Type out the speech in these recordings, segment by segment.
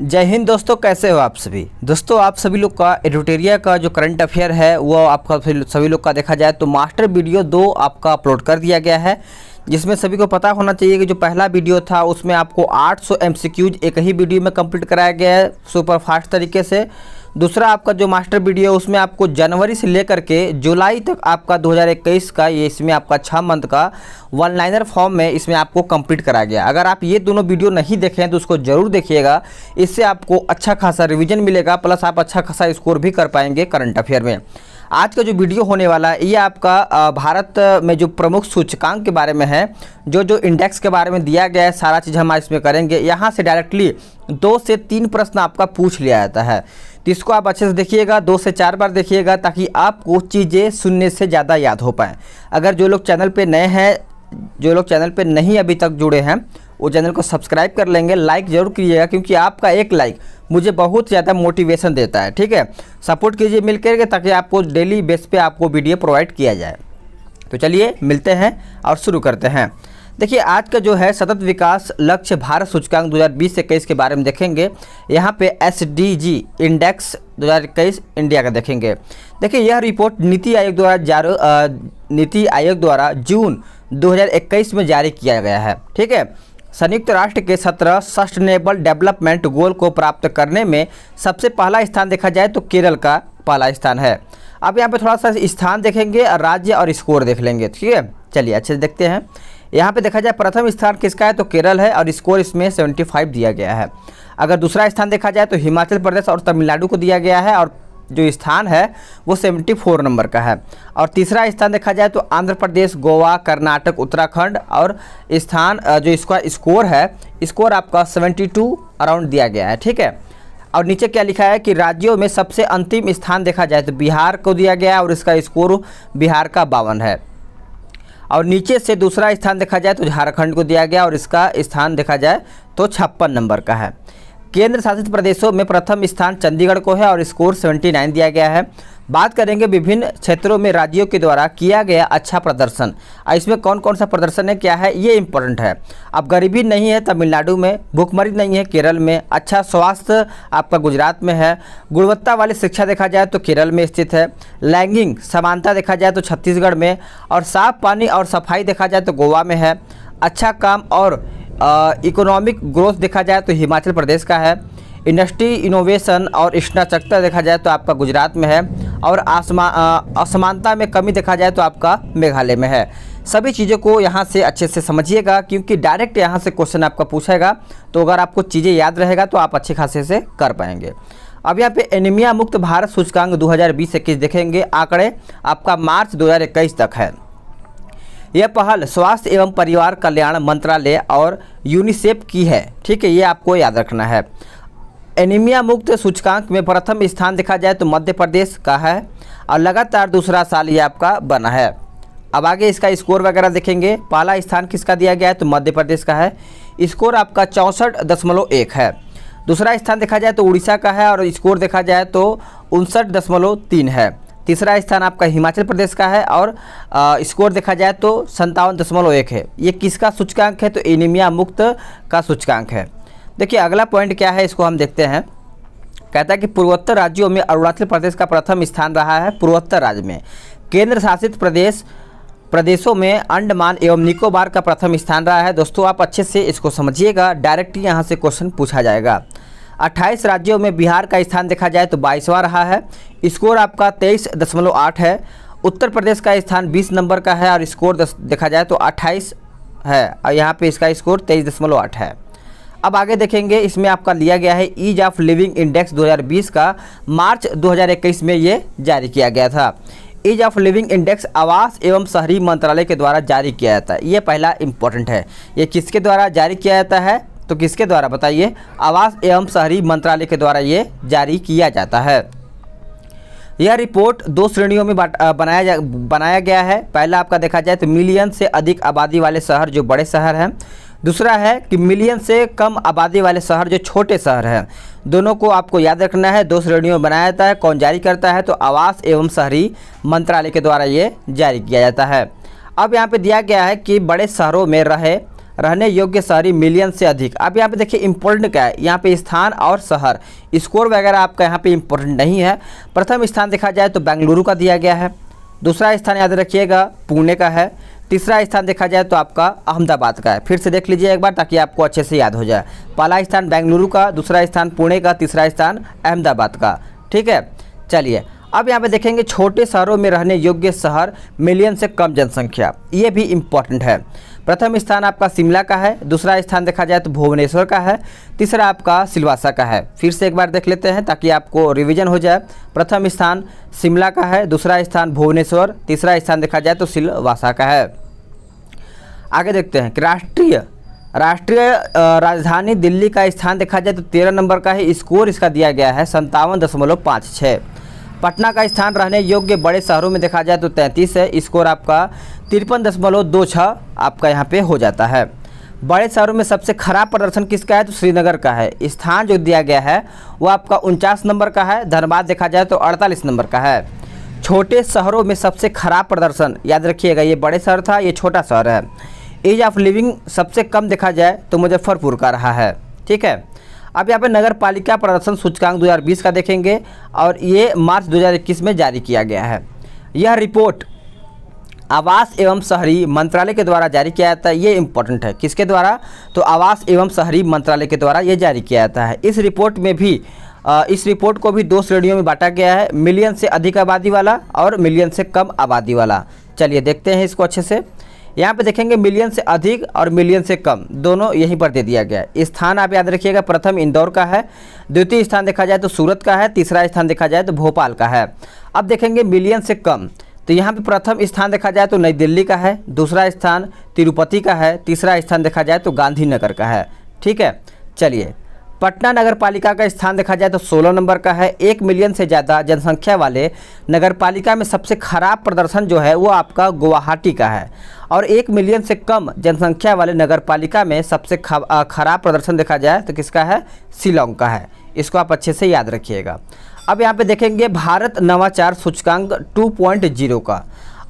जय हिंद दोस्तों कैसे हो आप सभी दोस्तों आप सभी लोग का एडिटोरिया का जो करंट अफेयर है वो आपका सभी लोग का देखा जाए तो मास्टर वीडियो दो आपका अपलोड कर दिया गया है जिसमें सभी को पता होना चाहिए कि जो पहला वीडियो था उसमें आपको 800 सौ एक ही वीडियो में कंप्लीट कराया गया है सुपर फास्ट तरीके से दूसरा आपका जो मास्टर वीडियो है उसमें आपको जनवरी से लेकर के जुलाई तक आपका 2021 का ये इसमें आपका छः मंथ का वन लाइनर फॉर्म में इसमें आपको कंप्लीट कराया गया अगर आप ये दोनों वीडियो नहीं देखें तो उसको ज़रूर देखिएगा इससे आपको अच्छा खासा रिविजन मिलेगा प्लस आप अच्छा खासा स्कोर भी कर पाएंगे करंट अफेयर में आज का जो वीडियो होने वाला है ये आपका भारत में जो प्रमुख सूचकांक के बारे में है जो जो इंडेक्स के बारे में दिया गया है सारा चीज़ हम इसमें करेंगे यहाँ से डायरेक्टली दो से तीन प्रश्न आपका पूछ लिया जाता है तो इसको आप अच्छे से देखिएगा दो से चार बार देखिएगा ताकि आपको चीज़ें सुनने से ज़्यादा याद हो पाएँ अगर जो लोग चैनल पर नए हैं जो लोग चैनल पर नहीं अभी तक जुड़े हैं वो चैनल को सब्सक्राइब कर लेंगे लाइक ज़रूर कीजिएगा क्योंकि आपका एक लाइक मुझे बहुत ज़्यादा मोटिवेशन देता है ठीक है सपोर्ट कीजिए मिल करके ताकि आपको डेली बेस पे आपको वीडियो प्रोवाइड किया जाए तो चलिए मिलते हैं और शुरू करते हैं देखिए आज का जो है सतत विकास लक्ष्य भारत सूचकांक 2020 से इक्कीस के बारे में देखेंगे यहाँ पे एस इंडेक्स 2021 इंडिया का देखेंगे देखिए यह रिपोर्ट नीति आयोग द्वारा नीति आयोग द्वारा जून 2021 में जारी किया गया है ठीक है संयुक्त राष्ट्र के सत्रह सस्टेनेबल डेवलपमेंट गोल को प्राप्त करने में सबसे पहला स्थान देखा जाए तो केरल का पहला स्थान है अब यहाँ पर थोड़ा सा स्थान देखेंगे राज्य और स्कोर देख लेंगे ठीक है चलिए अच्छे से देखते हैं यहाँ पे देखा जाए प्रथम स्थान किसका है तो केरल है और स्कोर इसमें सेवेंटी फाइव दिया गया है अगर दूसरा स्थान देखा जाए तो हिमाचल प्रदेश और तमिलनाडु को दिया गया है और जो स्थान है वो सेवेंटी फोर नंबर का है और तीसरा स्थान देखा जाए तो आंध्र प्रदेश गोवा कर्नाटक उत्तराखंड और स्थान जो इसका स्कोर है स्कोर आपका टू अराउंड दिया गया है ठीक है और नीचे क्या लिखा है कि राज्यों में सबसे अंतिम स्थान देखा जाए तो बिहार को दिया गया है और इसका स्कोर बिहार का बावन है और नीचे से दूसरा स्थान देखा जाए तो झारखंड को दिया गया और इसका स्थान देखा जाए तो छप्पन नंबर का है केंद्र शासित प्रदेशों में प्रथम स्थान चंडीगढ़ को है और स्कोर 79 दिया गया है बात करेंगे विभिन्न क्षेत्रों में राज्यों के द्वारा किया गया अच्छा प्रदर्शन इसमें कौन कौन सा प्रदर्शन है क्या है ये इम्पोर्टेंट है अब गरीबी नहीं है तमिलनाडु में भूखमरी नहीं है केरल में अच्छा स्वास्थ्य आपका गुजरात में है गुणवत्ता वाली शिक्षा देखा जाए तो केरल में स्थित है लैंगिंग समानता देखा जाए तो छत्तीसगढ़ में और साफ पानी और सफाई देखा जाए तो गोवा में है अच्छा काम और इकोनॉमिक ग्रोथ देखा जाए तो हिमाचल प्रदेश का है इंडस्ट्री इनोवेशन और स्नाचकता देखा जाए तो आपका गुजरात में है और आसमा असमानता में कमी देखा जाए तो आपका मेघालय में है सभी चीज़ों को यहाँ से अच्छे से समझिएगा क्योंकि डायरेक्ट यहाँ से क्वेश्चन आपका पूछेगा तो अगर आपको चीज़ें याद रहेगा तो आप अच्छे खासे से कर पाएंगे अब यहाँ पे एनीमिया मुक्त भारत सूचकांक 2020 हज़ार देखेंगे आंकड़े आपका मार्च 2021 तक है यह पहल स्वास्थ्य एवं परिवार कल्याण मंत्रालय और यूनिसेफ की है ठीक है ये आपको याद रखना है एनीमिया मुक्त सूचकांक में प्रथम स्थान देखा जाए तो मध्य प्रदेश का है और लगातार दूसरा साल ये आपका बना है अब आगे इसका स्कोर वगैरह देखेंगे पहला स्थान किसका दिया गया है तो मध्य प्रदेश का है स्कोर आपका चौंसठ दशमलव एक है दूसरा स्थान देखा जाए तो उड़ीसा का है और स्कोर देखा जाए तो उनसठ दशमलव तीन है तीसरा स्थान आपका हिमाचल प्रदेश का है और स्कोर देखा जाए तो संतावन दशमलव एक है ये किसका सूचकांक है तो एनीमिया मुक्त का सूचकांक है देखिए अगला पॉइंट क्या है इसको हम देखते हैं कहता है कि पूर्वोत्तर राज्यों में अरुणाचल प्रदेश का प्रथम स्थान रहा है पूर्वोत्तर राज्य में केंद्र शासित प्रदेश प्रदेशों में अंडमान एवं निकोबार का प्रथम स्थान रहा है दोस्तों आप अच्छे से इसको समझिएगा डायरेक्ट यहाँ से क्वेश्चन पूछा जाएगा 28 राज्यों में बिहार का स्थान देखा जाए तो बाईसवां रहा है स्कोर आपका तेईस दशमलव आठ है उत्तर प्रदेश का स्थान बीस नंबर का है और स्कोर देखा जाए तो अट्ठाईस है और यहाँ पे इसका स्कोर तेईस दशमलव आठ है अब आगे देखेंगे इसमें आपका लिया गया है ईज ऑफ लिविंग इंडेक्स 2020 का मार्च 2021 में ये जारी किया गया था ईज ऑफ लिविंग इंडेक्स आवास एवं शहरी मंत्रालय के द्वारा जारी किया जाता है ये पहला इंपॉर्टेंट है ये किसके द्वारा जारी किया जाता है तो किसके द्वारा बताइए आवास एवं शहरी मंत्रालय के द्वारा ये जारी किया जाता है यह रिपोर्ट दो श्रेणियों में बनाया जा बनाया गया है पहला आपका देखा जाए तो मिलियन से अधिक आबादी वाले शहर जो बड़े शहर हैं दूसरा है कि मिलियन से कम आबादी वाले शहर जो छोटे शहर हैं दोनों को आपको याद रखना है दो श्रेणियों में बनाया जाता है कौन जारी करता है तो आवास एवं शहरी मंत्रालय के द्वारा ये जारी किया जाता है अब यहाँ पे दिया गया है कि बड़े शहरों में रहे रहने योग्य शहरी मिलियन से अधिक अब यहाँ पे देखिए इम्पोर्टेंट क्या है यहाँ पे स्थान और शहर स्कोर वगैरह आपका यहाँ पे इम्पोर्टेंट नहीं है प्रथम स्थान देखा जाए तो बेंगलुरु का दिया गया है दूसरा स्थान याद रखिएगा पुणे का है तीसरा स्थान देखा जाए तो आपका अहमदाबाद का है फिर से देख लीजिए एक बार ताकि आपको अच्छे से याद हो जाए पहला स्थान बेंगलुरु का दूसरा स्थान पुणे का तीसरा स्थान अहमदाबाद का ठीक है चलिए अब यहाँ पे देखेंगे छोटे शहरों में रहने योग्य शहर मिलियन से कम जनसंख्या ये भी इम्पोर्टेंट है प्रथम स्थान आपका शिमला का है दूसरा स्थान देखा जाए तो भुवनेश्वर का है तीसरा आपका सिलवासा का है फिर से एक बार देख लेते हैं ताकि आपको रिवीजन हो जाए प्रथम स्थान शिमला का है दूसरा स्थान भुवनेश्वर तीसरा स्थान देखा जाए तो सिलवासा का है आगे देखते हैं कि राष्ट्रीय राष्ट्रीय राजधानी दिल्ली का स्थान देखा जाए तो तेरह नंबर का ही स्कोर इसका दिया गया है संतावन दशमलव पाँच छः पटना का स्थान रहने योग्य बड़े शहरों में देखा जाए तो तैंतीस है स्कोर आपका तिरपन दशमलव दो छः आपका यहाँ पे हो जाता है बड़े शहरों में सबसे खराब प्रदर्शन किसका है तो श्रीनगर का है स्थान जो दिया गया है वो आपका उनचास नंबर का है धनबाद देखा जाए तो अड़तालीस नंबर का है छोटे शहरों में सबसे खराब प्रदर्शन याद रखिएगा ये बड़े शहर था ये छोटा शहर है एज ऑफ लिविंग सबसे कम देखा जाए तो मुजफ्फरपुर का रहा है ठीक है अब यहाँ पर नगर पालिका प्रदर्शन सूचकांक 2020 का देखेंगे और ये मार्च 2021 में जारी किया गया है यह रिपोर्ट आवास एवं शहरी मंत्रालय के द्वारा जारी किया जाता है ये इम्पोर्टेंट है किसके द्वारा तो आवास एवं शहरी मंत्रालय के द्वारा ये जारी किया जाता है इस रिपोर्ट में भी इस रिपोर्ट को भी दो श्रेणियों में बांटा गया है मिलियन से अधिक आबादी वाला और मिलियन से कम आबादी वाला चलिए देखते हैं इसको अच्छे से यहाँ पे देखेंगे मिलियन से अधिक और मिलियन से कम दोनों यहीं पर दे दिया गया है स्थान आप याद रखिएगा प्रथम इंदौर का है द्वितीय स्थान देखा जाए तो सूरत का है तीसरा स्थान देखा जाए तो भोपाल का है अब देखेंगे मिलियन से कम तो यहाँ पे प्रथम स्थान देखा जाए तो नई दिल्ली का है दूसरा स्थान तिरुपति का है तीसरा स्थान देखा जाए तो गांधीनगर का है ठीक है चलिए पटना नगर पालिका का स्थान देखा जाए तो 16 नंबर का है एक मिलियन से ज़्यादा जनसंख्या वाले नगर पालिका में सबसे खराब प्रदर्शन जो है वो आपका गुवाहाटी का है और एक मिलियन से कम जनसंख्या वाले नगर पालिका में सबसे खराब प्रदर्शन देखा जाए तो किसका है शिलोंग का है इसको आप अच्छे से याद रखिएगा अब यहाँ पे देखेंगे भारत नवाचार सूचकांक 2.0 का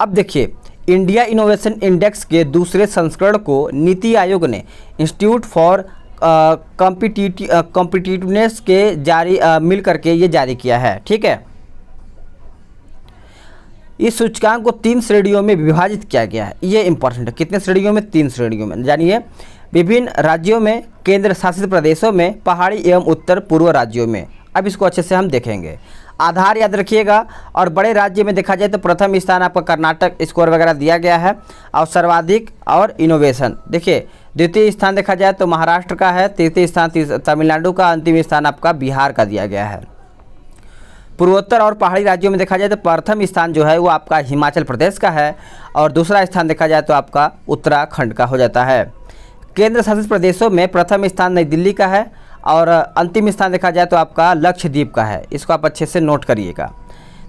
अब देखिए इंडिया इनोवेशन इंडेक्स के दूसरे संस्करण को नीति आयोग ने इंस्टीट्यूट फॉर कॉम्पिटिटिवनेस के जारी मिल करके ये जारी किया है ठीक है इस सूचकांक को तीन श्रेणियों में विभाजित किया गया है ये इंपॉर्टेंट है कितने श्रेणियों में तीन श्रेणियों में जानिए विभिन्न राज्यों में केंद्र शासित प्रदेशों में पहाड़ी एवं उत्तर पूर्व राज्यों में अब इसको अच्छे से हम देखेंगे आधार याद रखिएगा और बड़े राज्य में देखा जाए तो प्रथम स्थान आपका कर्नाटक स्कोर वगैरह दिया गया है और सर्वाधिक और इनोवेशन देखिए द्वितीय स्थान देखा जाए तो महाराष्ट्र का है तृतीय स्थान तमिलनाडु का अंतिम स्थान आपका बिहार का दिया गया है पूर्वोत्तर और पहाड़ी राज्यों में देखा जाए तो प्रथम स्थान जो है वो आपका हिमाचल प्रदेश का है और दूसरा स्थान देखा जाए तो आपका उत्तराखंड का हो जाता है केंद्र शासित प्रदेशों में प्रथम स्थान नई दिल्ली का है और अंतिम स्थान देखा जाए तो आपका लक्षद्वीप का है इसको आप अच्छे से नोट करिएगा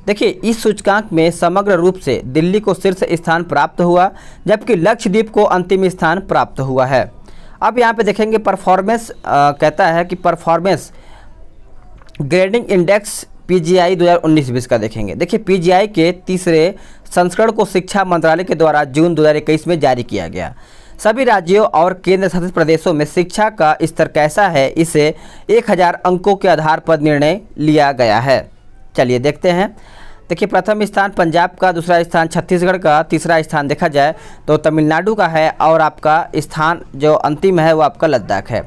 देखिए इस सूचकांक में समग्र रूप से दिल्ली को शीर्ष स्थान प्राप्त हुआ जबकि लक्षद्वीप को अंतिम स्थान प्राप्त हुआ है अब यहाँ पे देखेंगे परफॉर्मेंस कहता है कि परफॉर्मेंस ग्रेडिंग इंडेक्स पीजीआई 2019-20 का देखेंगे देखिए पीजीआई के तीसरे संस्करण को शिक्षा मंत्रालय के द्वारा जून 2021 में जारी किया गया सभी राज्यों और केंद्र शासित प्रदेशों में शिक्षा का स्तर कैसा है इसे 1000 अंकों के आधार पर निर्णय लिया गया है चलिए देखते हैं देखिए प्रथम स्थान पंजाब का दूसरा स्थान छत्तीसगढ़ का तीसरा स्थान देखा जाए तो तमिलनाडु का है और आपका स्थान जो अंतिम है वो आपका लद्दाख है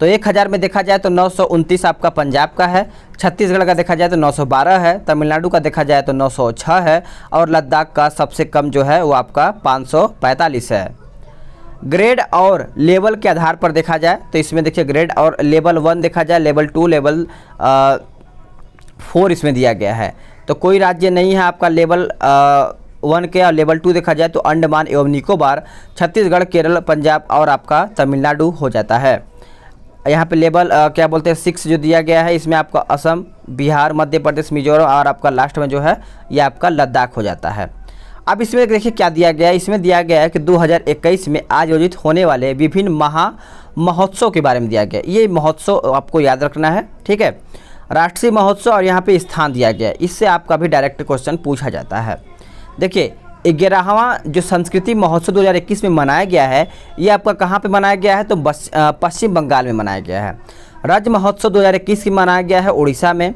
तो एक हज़ार में देखा जाए तो नौ सौ उनतीस आपका पंजाब का है छत्तीसगढ़ का देखा जाए तो नौ सौ बारह है तमिलनाडु का देखा जाए तो नौ सौ छः है और लद्दाख का सबसे कम जो है वो आपका पाँच सौ पैंतालीस है ग्रेड और लेवल के आधार पर देखा जाए तो इसमें देखिए ग्रेड और लेवल वन देखा जाए लेवल टू लेवल फोर इसमें दिया गया है तो कोई राज्य नहीं है आपका लेवल आ, वन के और लेवल टू देखा जाए तो अंडमान एवं निकोबार छत्तीसगढ़ केरल पंजाब और आपका तमिलनाडु हो जाता है यहाँ पे लेवल क्या बोलते हैं सिक्स जो दिया गया है इसमें आपका असम बिहार मध्य प्रदेश मिजोरम और आपका लास्ट में जो है ये आपका लद्दाख हो जाता है अब इसमें देखिए क्या दिया गया है इसमें दिया गया है कि 2021 में आयोजित होने वाले विभिन्न महा महोत्सव के बारे में दिया गया ये महोत्सव आपको याद रखना है ठीक है राष्ट्रीय महोत्सव और यहाँ पर स्थान दिया गया है इससे आपका भी डायरेक्ट क्वेश्चन पूछा जाता है देखिए ग्यारहवा जो संस्कृति महोत्सव 2021 में मनाया गया है ये आपका कहाँ पे मनाया गया है तो पश्चिम बंगाल में मनाया गया है राज्य महोत्सव 2021 की मनाया गया है उड़ीसा में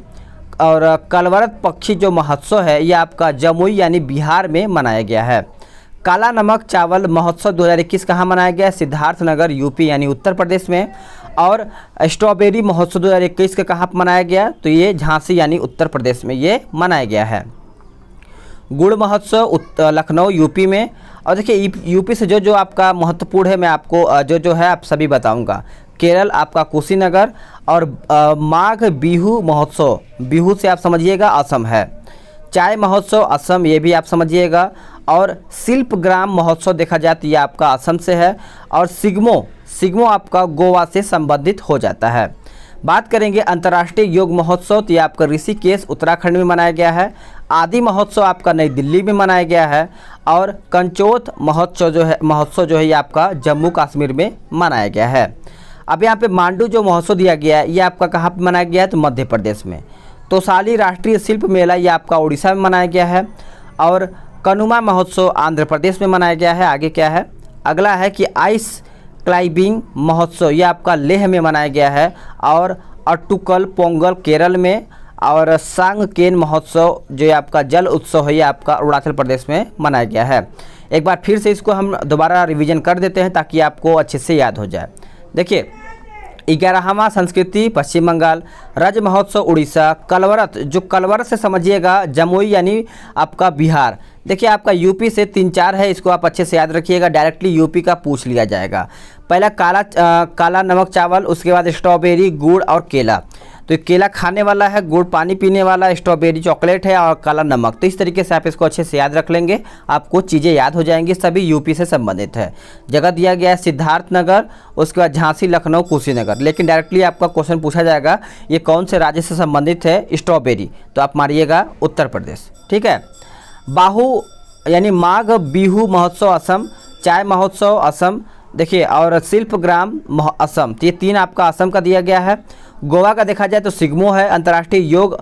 और कलवरत पक्षी जो महोत्सव है ये आपका जमुई यानी बिहार में मनाया गया है काला नमक चावल महोत्सव 2021 कहाँ मनाया गया है सिद्धार्थनगर यूपी यानी उत्तर प्रदेश में और स्ट्रॉबेरी महोत्सव 2021 का कहाँ मनाया गया तो ये झांसी यानी उत्तर प्रदेश में ये मनाया गया है गुड़ महोत्सव लखनऊ यूपी में और देखिए यूपी से जो जो आपका महत्वपूर्ण है मैं आपको जो जो है आप सभी बताऊंगा केरल आपका कुशीनगर और माघ बिहू महोत्सव बिहू से आप समझिएगा असम है चाय महोत्सव असम ये भी आप समझिएगा और शिल्प ग्राम महोत्सव देखा जाए तो ये आपका असम से है और सिग्मो सिग्मो आपका गोवा से संबंधित हो जाता है बात करेंगे अंतर्राष्ट्रीय योग महोत्सव तो ये आपका ऋषिकेश उत्तराखंड में मनाया गया है आदि महोत्सव आपका नई दिल्ली में मनाया गया है और कंचोत महोत्सव जो है महोत्सव जो है ये आपका जम्मू कश्मीर में मनाया गया है अब यहाँ पे मांडू जो महोत्सव दिया गया है ये आपका कहाँ पर मनाया गया है तो मध्य प्रदेश में साली राष्ट्रीय शिल्प मेला ये आपका उड़ीसा में मनाया गया है और कनुमा महोत्सव आंध्र प्रदेश में मनाया गया है आगे क्या है अगला है कि आइस क्लाइबिंग महोत्सव यह आपका लेह में मनाया गया है और अट्टुकल पोंगल केरल में और सांग केन महोत्सव जो ये आपका जल उत्सव है ये आपका अरुणाचल प्रदेश में मनाया गया है एक बार फिर से इसको हम दोबारा रिवीजन कर देते हैं ताकि आपको अच्छे से याद हो जाए देखिए ग्यारहवा संस्कृति पश्चिम बंगाल रज महोत्सव उड़ीसा कलवरत जो कलवरत से समझिएगा जमुई यानी आपका बिहार देखिए आपका यूपी से तीन चार है इसको आप अच्छे से याद रखिएगा डायरेक्टली यूपी का पूछ लिया जाएगा पहला काला आ, काला नमक चावल उसके बाद स्ट्रॉबेरी गुड़ और केला तो केला खाने वाला है गुड़ पानी पीने वाला स्ट्रॉबेरी चॉकलेट है और काला नमक तो इस तरीके से आप इसको अच्छे से याद रख लेंगे आपको चीज़ें याद हो जाएंगी सभी यूपी से संबंधित है जगह दिया गया है नगर उसके बाद झांसी लखनऊ कुशीनगर लेकिन डायरेक्टली आपका क्वेश्चन पूछा जाएगा ये कौन से राज्य से संबंधित है स्ट्रॉबेरी तो आप मारिएगा उत्तर प्रदेश ठीक है बाहू यानी माघ बिहू महोत्सव असम चाय महोत्सव असम देखिए और शिल्पग्राम असम तो ये तीन आपका असम का दिया गया है गोवा का देखा जाए तो सिग्मो है अंतर्राष्ट्रीय योग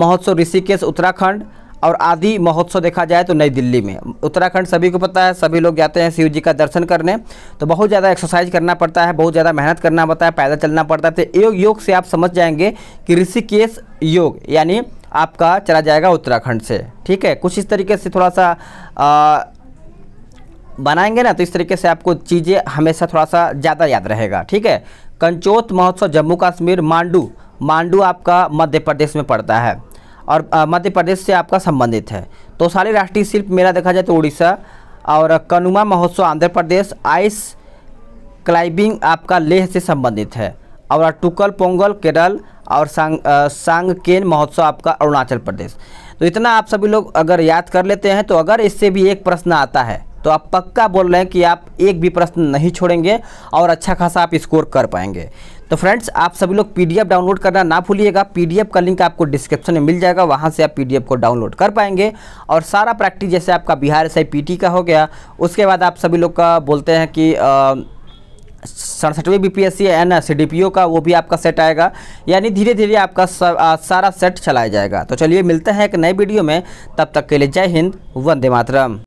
महोत्सव ऋषिकेश उत्तराखंड और आदि महोत्सव देखा जाए तो नई दिल्ली में उत्तराखंड सभी को पता है सभी लोग जाते हैं शिव जी का दर्शन करने तो बहुत ज़्यादा एक्सरसाइज करना पड़ता है बहुत ज़्यादा मेहनत करना पड़ता है पैदल चलना पड़ता है तो योग योग से आप समझ जाएंगे कि ऋषिकेश योग यानी आपका चला जाएगा उत्तराखंड से ठीक है कुछ इस तरीके से थोड़ा सा आ, बनाएंगे ना तो इस तरीके से आपको चीज़ें हमेशा थोड़ा सा ज़्यादा याद रहेगा ठीक है कंचोत महोत्सव जम्मू कश्मीर मांडू मांडू आपका मध्य प्रदेश में पड़ता है और मध्य प्रदेश से आपका संबंधित है तो सारे राष्ट्रीय शिल्प मेला देखा जाए तो उड़ीसा और कनुमा महोत्सव आंध्र प्रदेश आइस क्लाइबिंग आपका लेह से संबंधित है और टुकल पोंगल केरल और सांग सांगकेन महोत्सव आपका अरुणाचल प्रदेश तो इतना आप सभी लोग अगर याद कर लेते हैं तो अगर इससे भी एक प्रश्न आता है तो आप पक्का बोल रहे हैं कि आप एक भी प्रश्न नहीं छोड़ेंगे और अच्छा खासा आप स्कोर कर पाएंगे तो फ्रेंड्स आप सभी लोग पीडीएफ डाउनलोड करना ना भूलिएगा पीडीएफ का लिंक आपको डिस्क्रिप्शन में मिल जाएगा वहाँ से आप पीडीएफ को डाउनलोड कर पाएंगे और सारा प्रैक्टिस जैसे आपका बिहार एस पीटी का हो गया उसके बाद आप सभी लोग का बोलते हैं कि आ, सड़सठवें B P S C S D P O का वो भी आपका सेट आएगा यानी धीरे धीरे आपका सारा सेट चलाया जाएगा तो चलिए मिलते हैं एक नए वीडियो में तब तक के लिए जय हिंद वंदे मातरम